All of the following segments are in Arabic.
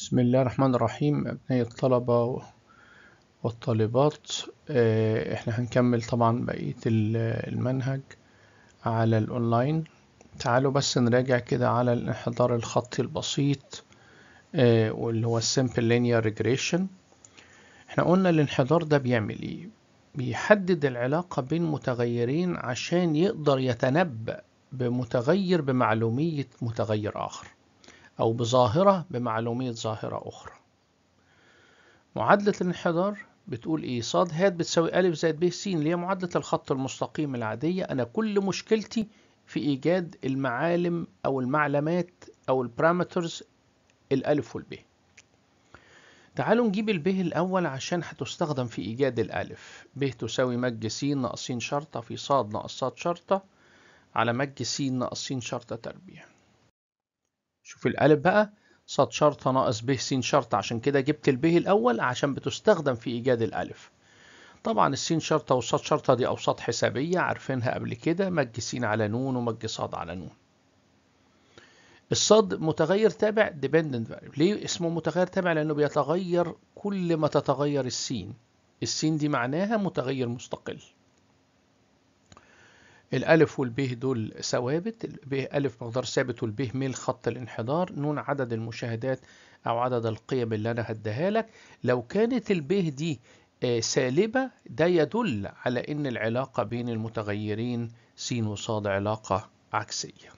بسم الله الرحمن الرحيم أبناء الطلبة والطالبات آه، احنا هنكمل طبعا بقية المنهج على الأونلاين تعالوا بس نراجع كده على الانحدار الخطي البسيط آه، واللي هو Simple Linear Regression احنا قلنا الانحدار ده بيعمل ايه بيحدد العلاقة بين متغيرين عشان يقدر يتنبأ بمتغير بمعلومية متغير آخر أو بظاهرة بمعلومية ظاهرة أخرى معادلة الانحدار بتقول إيه صاد ه بتساوي ألف زائد ب س اللي هي معادلة الخط المستقيم العادية أنا كل مشكلتي في إيجاد المعالم أو المعلمات أو البارامترز الألف والب تعالوا نجيب الب الأول عشان هتستخدم في إيجاد الألف ب تساوي مج س ناقصين شرطة في ص ص شرطة على مج س ناقصين شرطة تربيع شوف القالب بقى صاد شرطه ناقص ب س شرطه عشان كده جبت ال ب الأول عشان بتستخدم في إيجاد الألف طبعا السين شرطة والصاد شرطة دي أوساط حسابية عارفينها قبل كده مج س على نون ومج ص على نون الصاد متغير تابع ديبندنت ليه اسمه متغير تابع لأنه بيتغير كل ما تتغير السين السين دي معناها متغير مستقل الألف والب دول ثوابت ألف مقدار ثابت والب ميل خط الانحدار نون عدد المشاهدات أو عدد القيم اللي أنا هديها لك لو كانت البيه دي آه، سالبة ده يدل على أن العلاقة بين المتغيرين س وص علاقة عكسية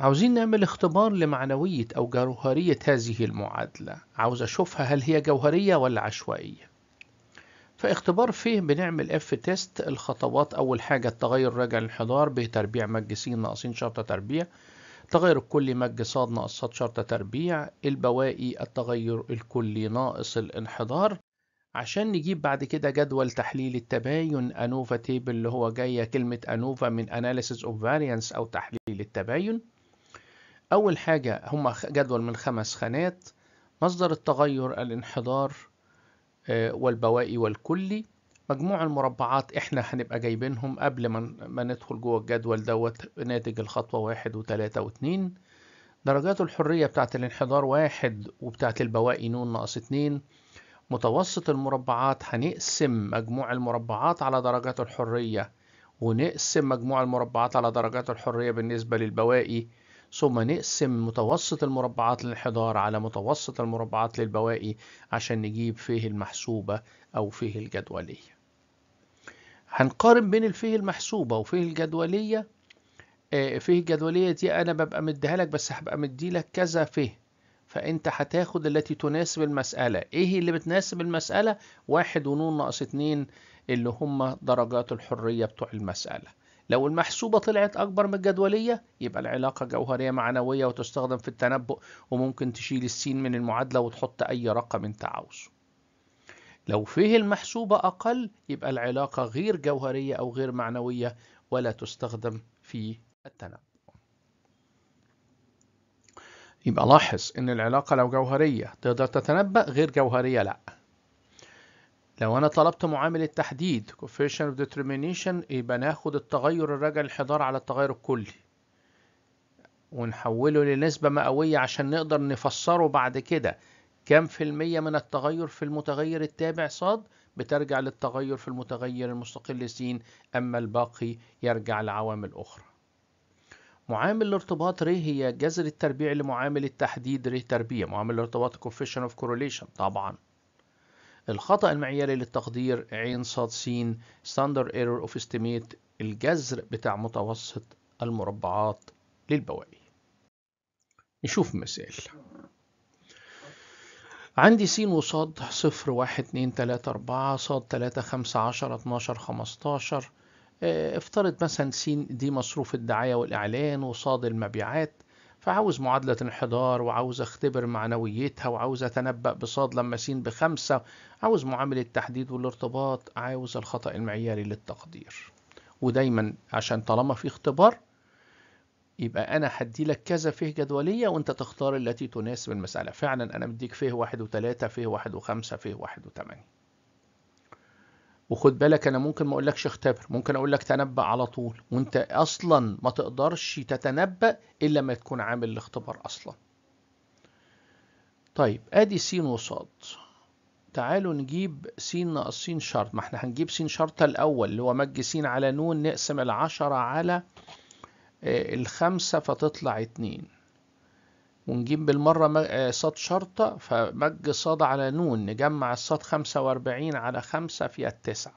عاوزين نعمل اختبار لمعنوية أو جوهرية هذه المعادلة عاوز أشوفها هل هي جوهرية ولا عشوائية فاختبار فيه بنعمل اف تيست الخطوات اول حاجة التغير راجع للانحدار بتربيع مج س ناقصين شرطة تربيع التغير الكلي مج ص ناقص ص شرطة تربيع البواقي التغير الكلي ناقص الانحدار عشان نجيب بعد كده جدول تحليل التباين انوفا تيبل اللي هو جاية كلمة انوفا من analysis of variance او تحليل التباين اول حاجة هما جدول من خمس خانات مصدر التغير الانحدار آه، والبوائي والكلي مجموع المربعات احنا هنبقى جايبينهم قبل ما ما ندخل جوه الجدول دوت ناتج الخطوه واحد وتلاتة واتنين درجات الحريه بتاعة الانحدار واحد وبتاعة البوائي نون ناقص اتنين متوسط المربعات هنقسم مجموع المربعات على درجات الحريه ونقسم مجموع المربعات على درجات الحريه بالنسبه للبوائي ثم نقسم متوسط المربعات للانحدار على متوسط المربعات للبواقي عشان نجيب فيه المحسوبة أو فيه الجدولية هنقارن بين الفيه المحسوبة وفيه الجدولية آه، فيه الجدولية دي أنا ببقى مديها لك بس هبقى مدي لك كذا فيه فأنت هتاخد التي تناسب المسألة إيه اللي بتناسب المسألة؟ واحد ونون ناقص اتنين اللي هم درجات الحرية بتوع المسألة لو المحسوبة طلعت أكبر من الجدولية يبقى العلاقة جوهرية معنوية وتستخدم في التنبؤ وممكن تشيل السين من المعادلة وتحط أي رقم أنت عاوزه لو فيه المحسوبة أقل يبقى العلاقة غير جوهرية أو غير معنوية ولا تستخدم في التنبؤ يبقى لاحظ إن العلاقة لو جوهرية تقدر تتنبأ غير جوهرية لأ لو أنا طلبت معامل التحديد coefficient of determination يبقى ناخد التغير الراجع الحضار على التغير الكلي ونحوله لنسبة مئوية عشان نقدر نفسره بعد كده كم في المية من التغير في المتغير التابع صاد بترجع للتغير في المتغير المستقل س أما الباقي يرجع لعوامل أخرى معامل الارتباط ر هي جذر التربيع لمعامل التحديد ر تربيع معامل الارتباط coefficient of correlation طبعا الخطأ المعياري للتقدير عين صاد س ستاندر ايرور اوف استيميت الجذر بتاع متوسط المربعات للبواقي نشوف مثال عندي س وص 0 1 2 3 4 ص 3 5 10 12 15 افترض مثلا س دي مصروف الدعايه والاعلان وص المبيعات فعاوز معادلة انحدار وعاوز اختبر معنويتها وعاوز اتنبأ بصاد لما سين بخمسة عاوز معامل التحديد والارتباط عاوز الخطأ المعياري للتقدير ودايما عشان طالما في اختبار يبقى انا هدي لك كذا فيه جدولية وانت تختار التي تناسب المسألة فعلا انا مديك فيه واحد وثلاثة فيه واحد وخمسة فيه واحد وثمانية وخد بالك انا ممكن ما اقولكش اختبر ممكن اقولك تنبأ على طول وانت اصلا ما تقدرش تتنبأ الا ما تكون عامل الاختبار اصلا طيب ادي س وصاد تعالوا نجيب س ناقص س شرط ما احنا هنجيب س شرط الاول اللي هو مج س على ن نقسم العشرة على آه، الخمسة فتطلع اتنين ونجيب بالمرة آه، صاد شرطة فمج صاد على نون نجمع الصاد خمسة وأربعين على خمسة فيها التسعة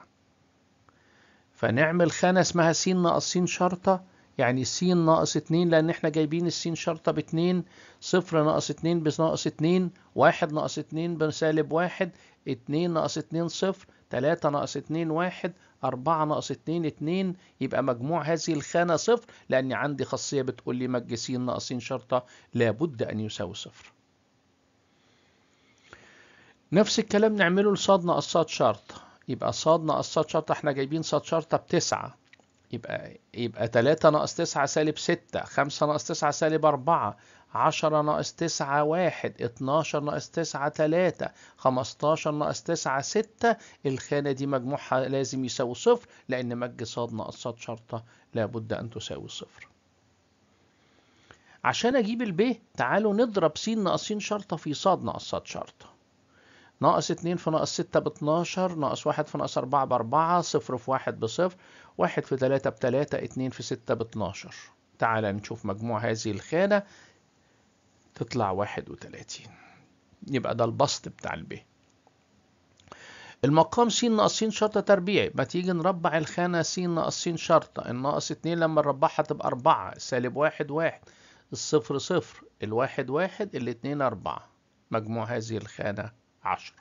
فنعمل خانة اسمها س ناقص س شرطة يعني س ناقص اتنين لأن احنا جايبين الس شرطة باتنين صفر ناقص اتنين بناقص اتنين واحد ناقص اتنين بسالب واحد اتنين ناقص اتنين صفر تلاتة ناقص اتنين واحد 4 ناقص 2 2 يبقى مجموع هذه الخانة صفر لأن عندي خاصية بتقول لي مجسين ناقصين شرطة لابد أن يساوي صفر نفس الكلام نعمله لصاد ناقصات شرطة يبقى صاد ناقصات شرطة احنا جايبين صاد شرطة بتسعة يبقى يبقى 3 ناقص 9 سالب 6 5 ناقص 9 سالب 4 10 ناقص 9 1 12 ناقص 9 3 15 ناقص 9 6 الخانة دي مجموعها لازم يساوي صفر لأن مج ص ناقص ص شرطة لابد أن تساوي صفر عشان أجيب ال ب تعالوا نضرب س ناقص س شرطة في ص ناقص ص شرطة ناقص 2 في ناقص 6 ب 12 ناقص 1 في ناقص 4 ب 4 0 في 1 ب 0 1 في 3 ب 3 2 في 6 ب 12 تعال نشوف مجموع هذه الخانة تطلع 31 يبقى ده البسط بتاع البيه المقام س ناقص س شرطة تربيعي ما تيجي نربع الخانة س ناقص س شرطة الناقص 2 لما نربعها تبقى 4 سالب 1 1 الصفر صفر الواحد واحد الاتنين أربعة مجموع هذه الخانة عشرة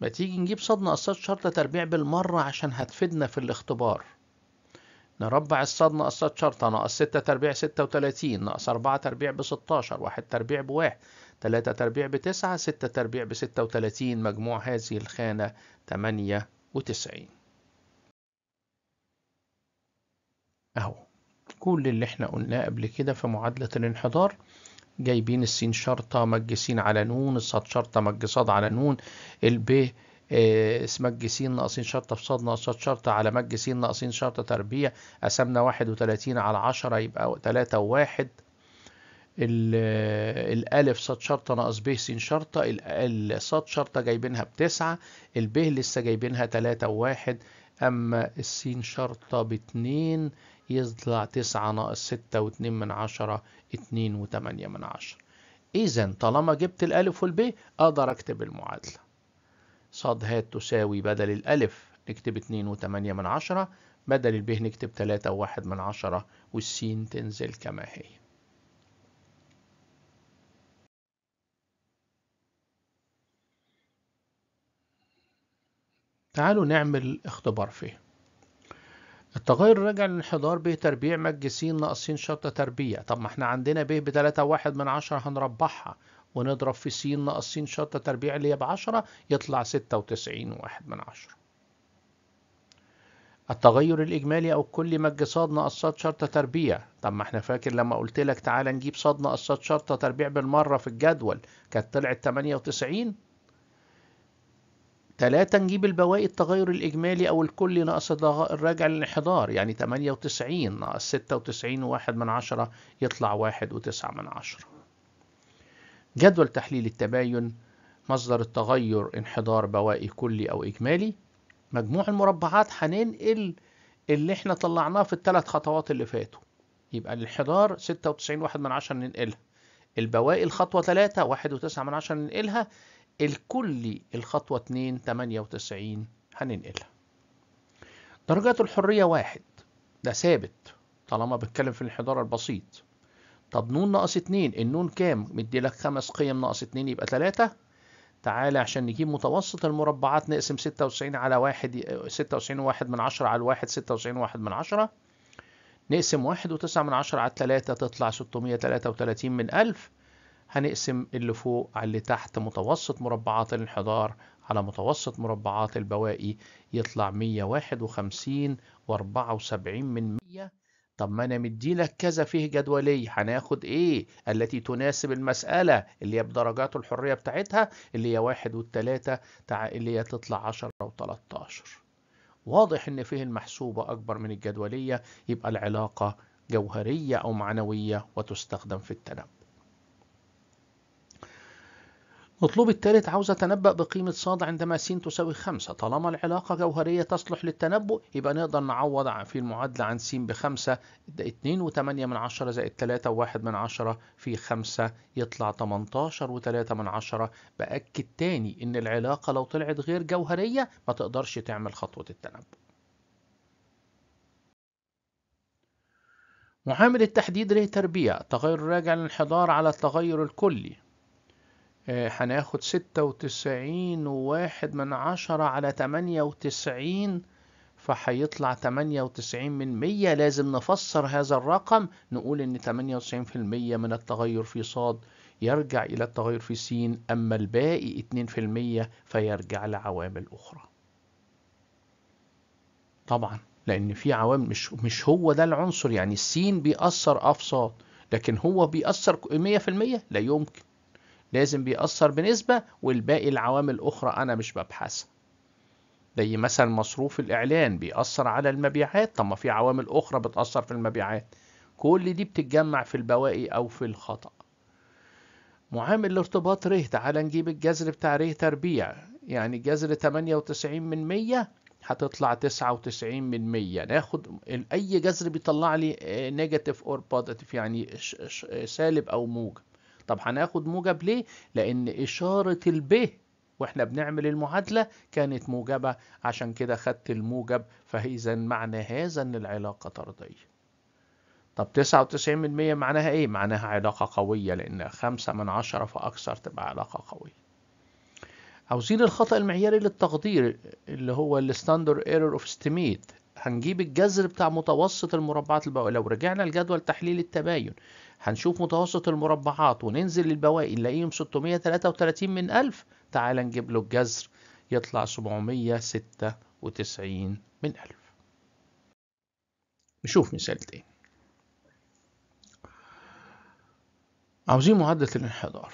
ما تيجي نجيب صدمة قصاد شرطة تربيع بالمرة عشان هتفيدنا في الاختبار نربع الصاد قصاد شرطة ناقص 6 تربيع 36 ناقص 4 تربيع ب 16 1 تربيع بواحد 3 تربيع بتسعة 6 تربيع ب 36 مجموع هذه الخانة 98 أهو كل اللي احنا قلناه قبل كده في معادلة الانحدار جايبين السين شرطة مج سين على نون الصاد شرطة مج صاد على نون الب آه، سين ناقصين شرطة في صاد ناقصات شرطة على مج سين ناقصين شرطة تربيع قسمنا واحد وتلاتين على عشرة يبقى تلاتة وواحد الألف آه، صاد شرطة ناقص ب س شرطة الصاد شرطة جايبينها بتسعة الب لسه جايبينها تلاتة وواحد أما السين شرطة باتنين يطلع تسعة ناقص ستة واتنين من عشرة اتنين وتمانية من عشرة إذا طالما جبت الألف والب أقدر أكتب المعادلة صاد هات تساوي بدل الألف نكتب اتنين وتمانية من عشرة بدل الب نكتب تلاتة وواحد من عشرة والسين تنزل كما هي تعالوا نعمل اختبار فيه التغير الراجع للانحدار به تربيع مجسين ناقصين شطة تربيع طب ما احنا عندنا به بتلاتة واحد من عشرة هنربحها ونضرب في س ناقصين شطة تربيع اللي هي بعشرة يطلع ستة وتسعين واحد من عشرة التغير الإجمالي أو الكلي مج ص ناقص ص شرطة تربيع طب ما احنا فاكر لما قلت لك تعالى نجيب ص ناقص ص شرطة تربيع بالمرة في الجدول كانت طلعت 98 ثلاثة نجيب البواقي التغير الإجمالي أو الكلي ناقص الراجع للانحدار يعني 98 ناقص 96 واحد من عشرة يطلع واحد وتسعة من عشرة جدول تحليل التباين مصدر التغير انحدار بواقي كلي أو إجمالي مجموع المربعات هننقل اللي احنا طلعناه في الثلاث خطوات اللي فاتوا يبقى الانحدار 96 واحد من عشرة ننقلها البواقي الخطوة 3 واحد وتسعة من عشرة ننقلها الكلي الخطوة 2 98 هننقلها درجات الحرية واحد ده ثابت طالما بتكلم في الانحدار البسيط طب نون ناقص اتنين النون كام مدي لك خمس قيم ناقص اتنين يبقى تلاتة تعالى عشان نجيب متوسط المربعات نقسم ستة وتسعين على واحد ستة وتسعين واحد من عشرة على الواحد ستة وتسعين واحد من عشرة نقسم واحد وتسعة من عشرة على 3 تطلع ستمية تلاتة وتلاتين من ألف هنقسم اللي فوق على اللي تحت متوسط مربعات الانحدار على متوسط مربعات البواقي يطلع 151 و74 من 100 طب ما انا مديلك كذا فيه جدولي هناخد ايه التي تناسب المسألة اللي هي بدرجات الحرية بتاعتها اللي هي واحد والتلاتة اللي هي تطلع 10 و 13 واضح ان فيه المحسوبة اكبر من الجدولية يبقى العلاقة جوهرية او معنوية وتستخدم في التنبؤ مطلوب الثالث عاوز اتنبأ بقيمة ص عندما س تساوي خمسة طالما العلاقة جوهرية تصلح للتنبؤ يبقى نقدر نعوض في المعادلة عن س بخمسة اتنين وتمانية من عشرة زائد تلاتة وواحد من عشرة في خمسة يطلع تمنتاشر وتلاتة من عشرة بأكد تاني إن العلاقة لو طلعت غير جوهرية ما تقدرش تعمل خطوة التنبؤ. معامل التحديد له تربيع تغير الراجع للانحدار على التغير الكلي آه، هناخد ستة وتسعين وواحد من عشرة على تمانية وتسعين فهيطلع تمانية وتسعين من مية لازم نفسر هذا الرقم نقول ان تمانية وتسعين في المية من التغير في صاد يرجع إلى التغير في سين أما الباقي اتنين في المية فيرجع لعوامل أخرى طبعا لأن في عوامل مش, مش هو ده العنصر يعني السين بيأثر أف لكن هو بيأثر مية في المية لا يمكن لازم بيأثر بنسبة والباقي العوامل أخرى أنا مش ببحثها زي مثلا مصروف الإعلان بيأثر على المبيعات طب ما في عوامل أخرى بتأثر في المبيعات كل دي بتتجمع في البواقي أو في الخطأ معامل الارتباط ره تعالى نجيب الجذر بتاع ره تربيع يعني جذر 98 من 100 هتطلع 99 من 100 ناخد اي جذر بيطلع لي نيجاتيف اور بوزيتيف يعني سالب او موجب طب هناخد موجب ليه لان اشاره الب واحنا بنعمل المعادله كانت موجبه عشان كده خدت الموجب فاذا معنى هذا ان العلاقه طرديه طب 99% معناها ايه؟ معناها علاقة قوية لأن خمسة من عشرة فأكثر تبقى علاقة قوية. عاوزين الخطأ المعياري للتقدير اللي هو الستاندر ايرور اوف استيميت هنجيب الجذر بتاع متوسط المربعات الباقية لو رجعنا لجدول تحليل التباين هنشوف متوسط المربعات وننزل للبواقي نلاقيهم 633 من 1000 تعال نجيب له الجذر يطلع 796 من 1000 نشوف مثال تاني عاوزين معادلة الانحدار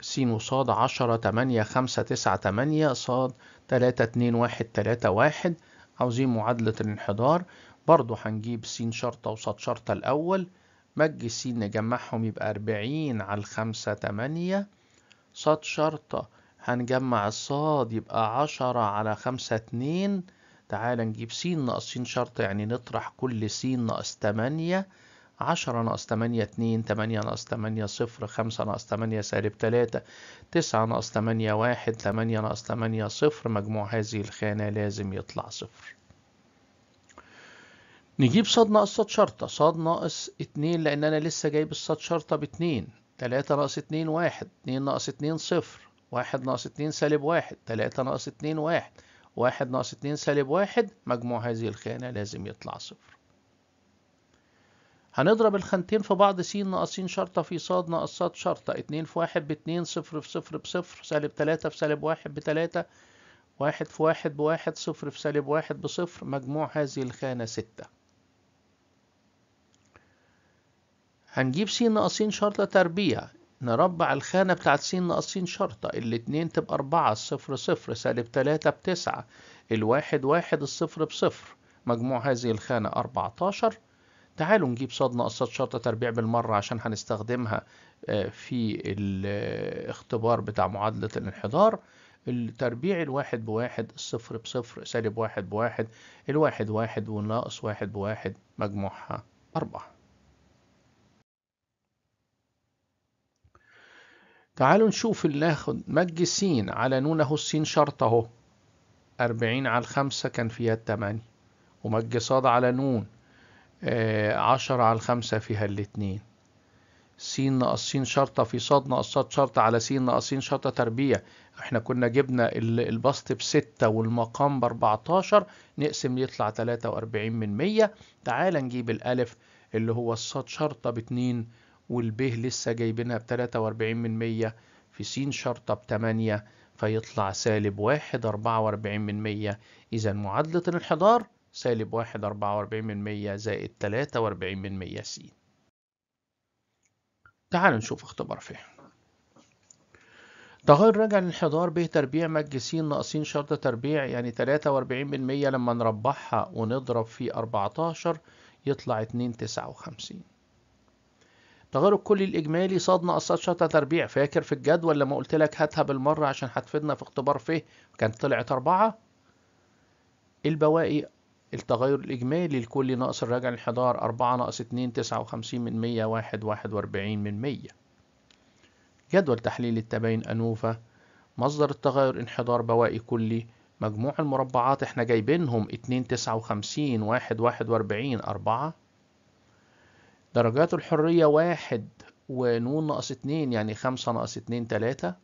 س وص عشرة تمانية خمسة تسعة تمانية ص تلاتة اتنين واحد تلاتة واحد عاوزين معادلة الانحدار برضو هنجيب س شرطة وص شرطة الأول مج س نجمعهم يبقى أربعين على الخمسة تمانية ص شرطة هنجمع الصاد يبقى عشرة على خمسة اتنين تعالى نجيب س ناقص س شرطة يعني نطرح كل س ناقص تمانية عشرة ناقص تمانية اتنين تمانية ناقص تمانية صفر خمسة ناقص تمانية سالب تلاتة تسعة ناقص تمانية واحد تمانية ناقص تمانية صفر مجموع هذه الخانة لازم يطلع صفر نجيب صاد ناقص صاد شرطة صاد ناقص اتنين لأن أنا لسه جايب الصاد شرطة باتنين تلاتة ناقص اتنين واحد اتنين ناقص اتنين صفر واحد ناقص اتنين سالب واحد تلاتة ناقص اتنين واحد واحد ناقص اتنين سالب واحد مجموع هذه الخانة لازم يطلع صفر هنضرب الخانتين في بعض س ناقصين شرطة في ص ناقص ص شرطة اتنين في واحد باتنين صفر في صفر بصفر سالب تلاتة في سالب واحد بتلاتة واحد في واحد بواحد صفر في سالب واحد بصفر مجموع هذه الخانة ستة هنجيب س ناقصين شرطة تربيع نربع الخانة بتاعت س ناقصين شرطة الاتنين تبقى أربعة الصفر صفر سالب تلاتة بتسعة الواحد واحد الصفر بصفر مجموع هذه الخانة أربعتاشر تعالوا نجيب ناقص ص شرطة تربيع بالمرة عشان هنستخدمها آه، في الاختبار بتاع معادلة الانحدار التربيع الواحد بواحد الصفر بصفر سالب واحد بواحد الواحد واحد والناقص واحد بواحد مجموعها أربعة تعالوا نشوف ناخد مج سين على نون اهو السين شرط اهو أربعين على الخمسة كان فيها التمانية ومج صاد على نون آه عشرة على الخمسة فيها الاتنين سين ناقص سين شرطة في صاد ناقصات شرطة على سين ناقصين شرطة تربيع احنا كنا جبنا البسط بستة والمقام باربعتاشر نقسم يطلع تلاتة وأربعين من مية تعال نجيب الألف اللي هو الصاد شرطة باتنين والب لسه جايبينها بتلاتة وأربعين من مية في س شرطة 8 فيطلع سالب واحد أربعة وأربعين من مية إذا معادلة الانحدار سالب واحد أربعة وأربعين من مية زائد تلاتة وأربعين من مية س تعالوا نشوف اختبار فهم تغير رجع الانحدار به تربيع مج س ناقصين شرط تربيع يعني تلاتة وأربعين من مية لما نربحها ونضرب في أربعتاشر يطلع اتنين تسعة وخمسين التغير الكلي الإجمالي صادنا أساتشة تربيع فاكر في الجدول لما قلت لك هاتها بالمرة عشان هتفيدنا في اختبار فيه كانت طلعت أربعة البواقي التغير الإجمالي الكلي ناقص الراجع الانحدار أربعة ناقص اتنين تسعة وخمسين من مية واحد واحد وأربعين من مية جدول تحليل التباين أنوفا مصدر التغير انحدار بواقي كلي مجموع المربعات احنا جايبينهم اتنين تسعة وخمسين واحد واحد وأربعين أربعة درجات الحرية واحد ونون ناقص اتنين يعني خمسة ناقص اتنين تلاتة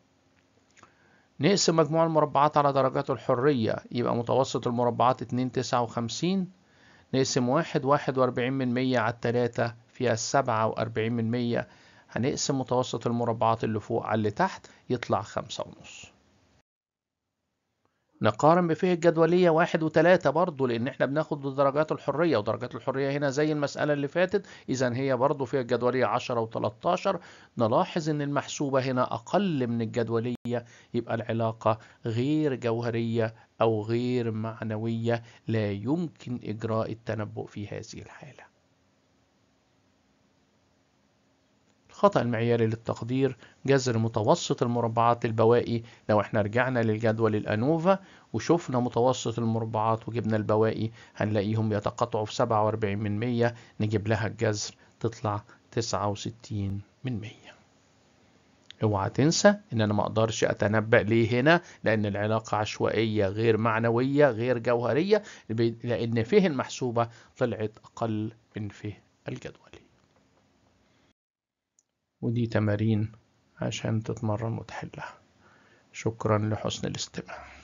نقسم مجموع المربعات على درجات الحرية يبقى متوسط المربعات اتنين تسعة وخمسين نقسم واحد واحد واربعين من مية على التلاتة فيها السبعة واربعين من مية هنقسم متوسط المربعات اللي فوق على اللي تحت يطلع خمسة ونص نقارن بفيه الجدولية واحد وتلاتة برضو لأن احنا بناخد درجات الحرية ودرجات الحرية هنا زي المسألة اللي فاتت إذا هي برضو فيها الجدولية 10 و13 نلاحظ إن المحسوبة هنا أقل من الجدولية يبقى العلاقة غير جوهرية أو غير معنوية لا يمكن إجراء التنبؤ في هذه الحالة خطأ المعياري للتقدير جذر متوسط المربعات البوائي لو احنا رجعنا للجدول الأنوفا وشفنا متوسط المربعات وجبنا البوائي هنلاقيهم يتقطعوا في 47 من 100 نجيب لها الجذر تطلع 69 من 100 اوعى تنسى ان انا ما اقدرش اتنبأ ليه هنا لان العلاقة عشوائية غير معنوية غير جوهرية لان فيه المحسوبة طلعت اقل من فيه الجدولي ودي تمارين عشان تتمرن وتحلها شكرا لحسن الاستماع